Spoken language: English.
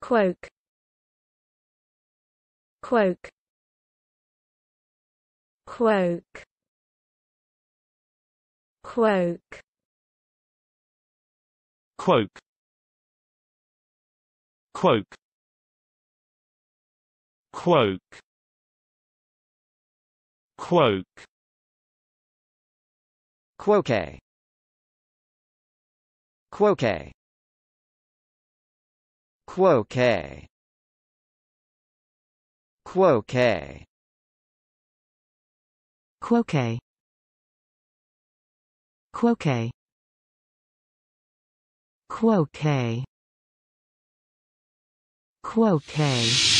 Quoke Quoke Quoke Quoke Quoke Quoke Quoke Quoke Quoke. Quoke. Quo K. Quo K. Quo K. Quo K. Quo K. Quo K.